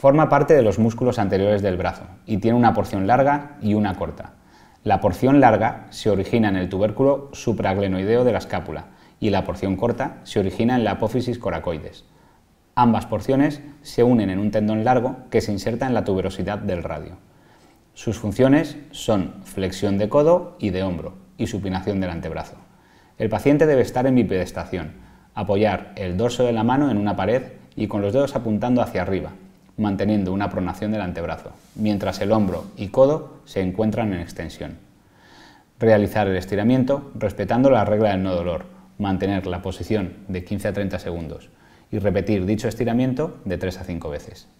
Forma parte de los músculos anteriores del brazo y tiene una porción larga y una corta. La porción larga se origina en el tubérculo supraglenoideo de la escápula y la porción corta se origina en la apófisis coracoides. Ambas porciones se unen en un tendón largo que se inserta en la tuberosidad del radio. Sus funciones son flexión de codo y de hombro y supinación del antebrazo. El paciente debe estar en bipedestación, apoyar el dorso de la mano en una pared y con los dedos apuntando hacia arriba, manteniendo una pronación del antebrazo, mientras el hombro y codo se encuentran en extensión. Realizar el estiramiento respetando la regla del no dolor, mantener la posición de 15 a 30 segundos y repetir dicho estiramiento de 3 a 5 veces.